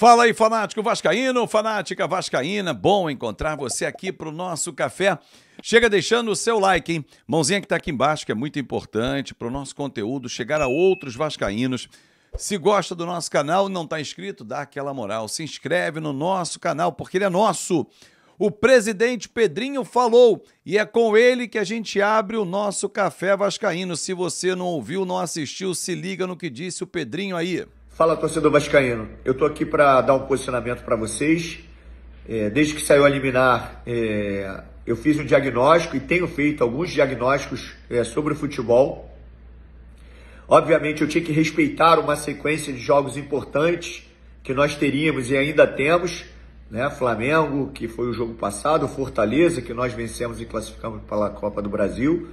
Fala aí, fanático vascaíno, fanática vascaína, bom encontrar você aqui para o nosso café. Chega deixando o seu like, hein? Mãozinha que está aqui embaixo, que é muito importante para o nosso conteúdo chegar a outros vascaínos. Se gosta do nosso canal e não está inscrito, dá aquela moral. Se inscreve no nosso canal, porque ele é nosso. O presidente Pedrinho falou e é com ele que a gente abre o nosso Café Vascaíno. Se você não ouviu, não assistiu, se liga no que disse o Pedrinho aí. Fala torcedor vascaíno, eu tô aqui para dar um posicionamento para vocês. É, desde que saiu a liminar, é, eu fiz um diagnóstico e tenho feito alguns diagnósticos é, sobre o futebol. Obviamente, eu tinha que respeitar uma sequência de jogos importantes que nós teríamos e ainda temos, né? Flamengo, que foi o jogo passado, Fortaleza, que nós vencemos e classificamos para a Copa do Brasil,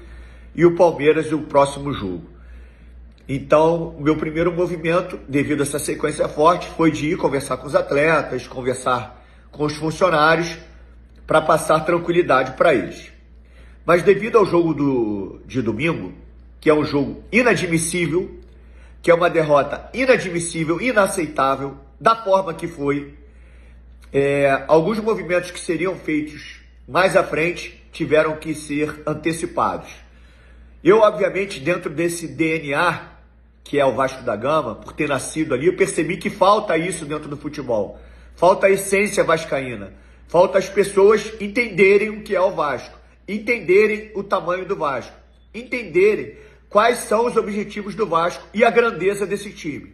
e o Palmeiras, o próximo jogo. Então, o meu primeiro movimento, devido a essa sequência forte, foi de ir conversar com os atletas, conversar com os funcionários, para passar tranquilidade para eles. Mas devido ao jogo do, de domingo, que é um jogo inadmissível, que é uma derrota inadmissível, inaceitável, da forma que foi, é, alguns movimentos que seriam feitos mais à frente tiveram que ser antecipados. Eu, obviamente, dentro desse DNA que é o Vasco da Gama, por ter nascido ali, eu percebi que falta isso dentro do futebol. Falta a essência vascaína. Falta as pessoas entenderem o que é o Vasco, entenderem o tamanho do Vasco, entenderem quais são os objetivos do Vasco e a grandeza desse time.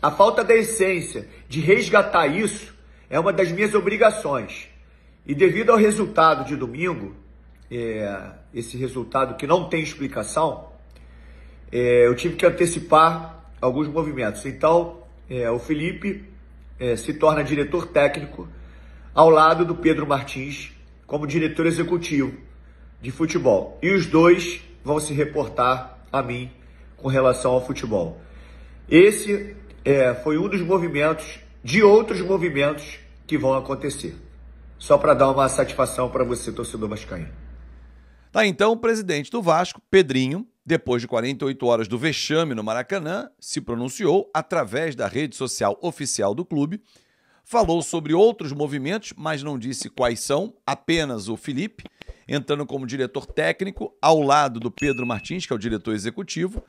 A falta da essência de resgatar isso é uma das minhas obrigações. E devido ao resultado de domingo, é, esse resultado que não tem explicação, é, eu tive que antecipar alguns movimentos. Então, é, o Felipe é, se torna diretor técnico ao lado do Pedro Martins como diretor executivo de futebol. E os dois vão se reportar a mim com relação ao futebol. Esse é, foi um dos movimentos, de outros movimentos que vão acontecer. Só para dar uma satisfação para você, torcedor vascaíno. Tá, então, o presidente do Vasco, Pedrinho, depois de 48 horas do vexame no Maracanã, se pronunciou através da rede social oficial do clube, falou sobre outros movimentos, mas não disse quais são, apenas o Felipe, entrando como diretor técnico ao lado do Pedro Martins, que é o diretor executivo,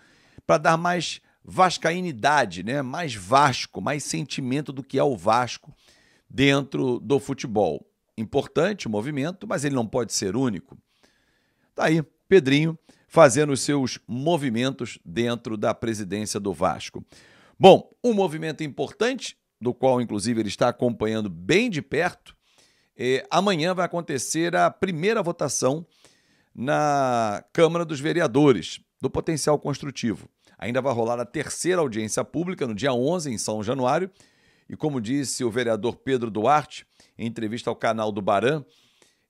para dar mais vascainidade, né? mais Vasco, mais sentimento do que é o Vasco dentro do futebol. Importante o movimento, mas ele não pode ser único. Tá aí, Pedrinho fazendo os seus movimentos dentro da presidência do Vasco. Bom, um movimento importante, do qual inclusive ele está acompanhando bem de perto, é, amanhã vai acontecer a primeira votação na Câmara dos Vereadores do potencial construtivo. Ainda vai rolar a terceira audiência pública no dia 11 em São Januário. E como disse o vereador Pedro Duarte, em entrevista ao canal do Baran,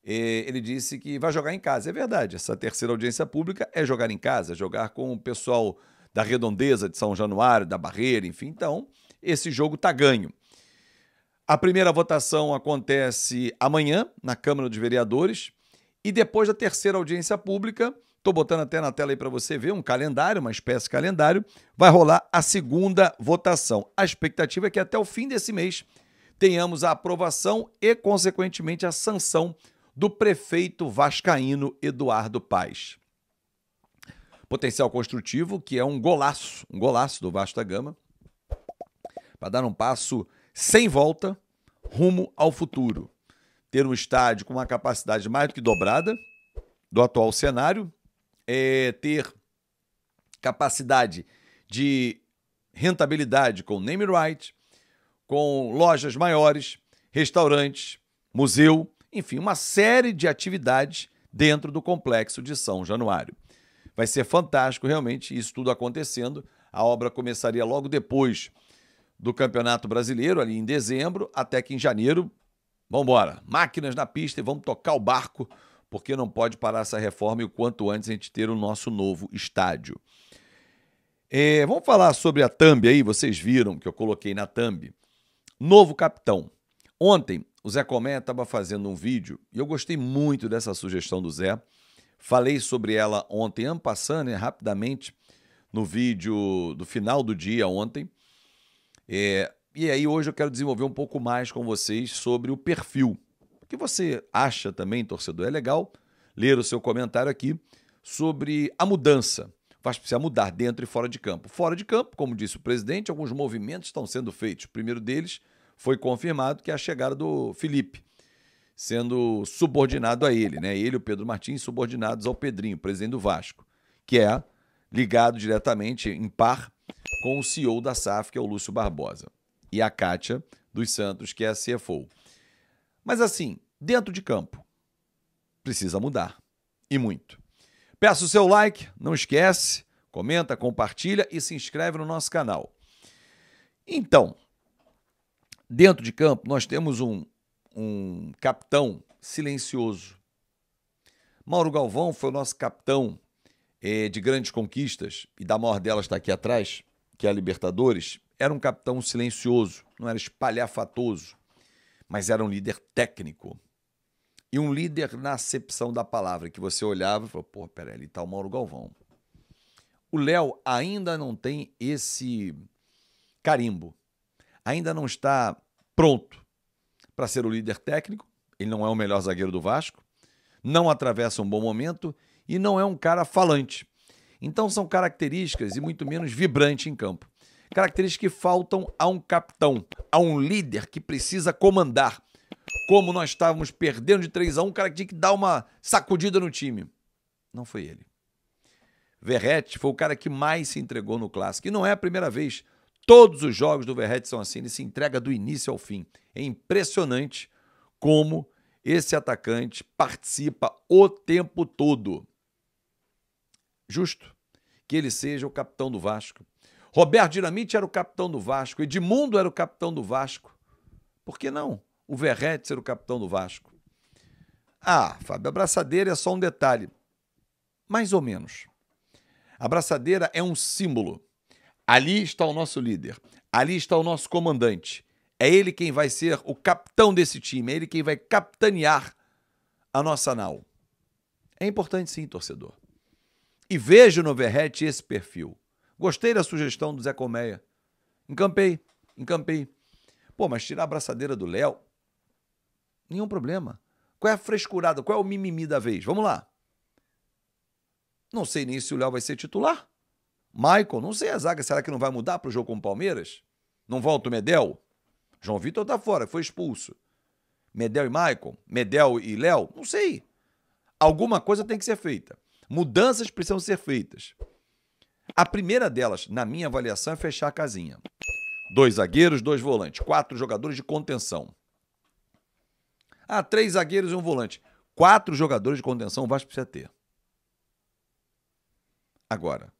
eh, ele disse que vai jogar em casa. É verdade, essa terceira audiência pública é jogar em casa, é jogar com o pessoal da Redondeza, de São Januário, da Barreira, enfim. Então, esse jogo está ganho. A primeira votação acontece amanhã, na Câmara dos Vereadores, e depois da terceira audiência pública, estou botando até na tela aí para você ver um calendário, uma espécie de calendário, vai rolar a segunda votação. A expectativa é que até o fim desse mês tenhamos a aprovação e, consequentemente, a sanção do prefeito vascaíno Eduardo Paz. Potencial construtivo, que é um golaço, um golaço do Vasco da Gama, para dar um passo sem volta rumo ao futuro. Ter um estádio com uma capacidade mais do que dobrada do atual cenário, é ter capacidade de rentabilidade com name right, com lojas maiores, restaurantes, museu, enfim, uma série de atividades dentro do complexo de São Januário. Vai ser fantástico, realmente, isso tudo acontecendo. A obra começaria logo depois do Campeonato Brasileiro, ali em dezembro, até que em janeiro. Vamos embora. Máquinas na pista e vamos tocar o barco, porque não pode parar essa reforma e o quanto antes a gente ter o nosso novo estádio. É, vamos falar sobre a thumb aí, vocês viram que eu coloquei na thumb. Novo capitão. Ontem o Zé Comé estava fazendo um vídeo e eu gostei muito dessa sugestão do Zé. Falei sobre ela ontem, passando né, rapidamente, no vídeo do final do dia ontem. É, e aí hoje eu quero desenvolver um pouco mais com vocês sobre o perfil. O que você acha também, torcedor? É legal ler o seu comentário aqui sobre a mudança. Faz precisar mudar dentro e fora de campo. Fora de campo, como disse o presidente, alguns movimentos estão sendo feitos. O primeiro deles foi confirmado, que é a chegada do Felipe, sendo subordinado a ele, né? Ele o Pedro Martins subordinados ao Pedrinho, presidente do Vasco, que é ligado diretamente, em par, com o CEO da SAF, que é o Lúcio Barbosa, e a Kátia dos Santos, que é a CFO. Mas assim, dentro de campo, precisa mudar. E muito. Peço o seu like, não esquece, comenta, compartilha e se inscreve no nosso canal. Então, Dentro de campo, nós temos um, um capitão silencioso. Mauro Galvão foi o nosso capitão eh, de grandes conquistas, e da maior delas está aqui atrás, que é a Libertadores. Era um capitão silencioso, não era espalhafatoso, mas era um líder técnico. E um líder na acepção da palavra, que você olhava e falou: pô, peraí, ali está o Mauro Galvão. O Léo ainda não tem esse carimbo ainda não está pronto para ser o líder técnico, ele não é o melhor zagueiro do Vasco, não atravessa um bom momento e não é um cara falante. Então são características e muito menos vibrante em campo. Características que faltam a um capitão, a um líder que precisa comandar. Como nós estávamos perdendo de 3 a 1, o cara tinha que dar uma sacudida no time. Não foi ele. Verrete foi o cara que mais se entregou no clássico. E não é a primeira vez. Todos os jogos do Verret são assim, ele se entrega do início ao fim. É impressionante como esse atacante participa o tempo todo. Justo que ele seja o capitão do Vasco. Roberto Dinamite era o capitão do Vasco, Edmundo era o capitão do Vasco. Por que não o Verret ser o capitão do Vasco? Ah, Fábio, a abraçadeira é só um detalhe. Mais ou menos. A abraçadeira é um símbolo. Ali está o nosso líder, ali está o nosso comandante. É ele quem vai ser o capitão desse time, é ele quem vai capitanear a nossa nau. É importante sim, torcedor. E vejo no Verrete esse perfil. Gostei da sugestão do Zé Colmeia. Encampei, encampei. Pô, mas tirar a braçadeira do Léo, nenhum problema. Qual é a frescurada? Qual é o mimimi da vez? Vamos lá. Não sei nem se o Léo vai ser titular. Michael, não sei a zaga, será que não vai mudar para o jogo com o Palmeiras? Não volta o Medel? João Vitor está fora, foi expulso. Medel e Michael? Medel e Léo? Não sei. Alguma coisa tem que ser feita. Mudanças precisam ser feitas. A primeira delas, na minha avaliação, é fechar a casinha. Dois zagueiros, dois volantes, quatro jogadores de contenção. Ah, três zagueiros e um volante. Quatro jogadores de contenção o Vasco precisa ter. Agora,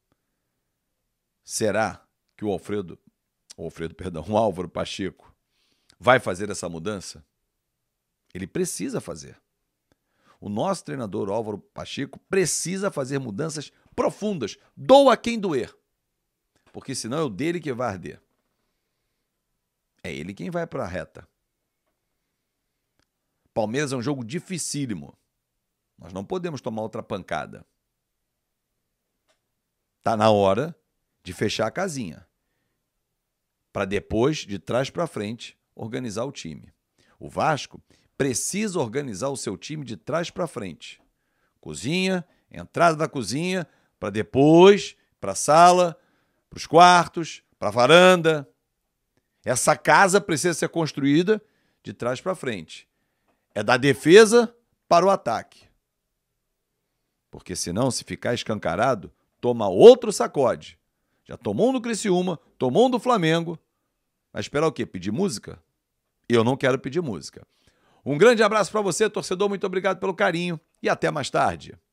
Será que o Alfredo, o Alfredo, perdão, o Álvaro Pacheco vai fazer essa mudança? Ele precisa fazer. O nosso treinador Álvaro Pacheco precisa fazer mudanças profundas. Doa quem doer. Porque senão é o dele que vai arder. É ele quem vai para a reta. Palmeiras é um jogo dificílimo. Nós não podemos tomar outra pancada. Tá na hora de fechar a casinha, para depois, de trás para frente, organizar o time. O Vasco precisa organizar o seu time de trás para frente. Cozinha, entrada da cozinha, para depois, para a sala, para os quartos, para a varanda. Essa casa precisa ser construída de trás para frente. É da defesa para o ataque. Porque senão, se ficar escancarado, toma outro sacode já tomou um do Criciúma, tomou um do Flamengo. Vai esperar o quê? Pedir música? Eu não quero pedir música. Um grande abraço para você, torcedor. Muito obrigado pelo carinho e até mais tarde.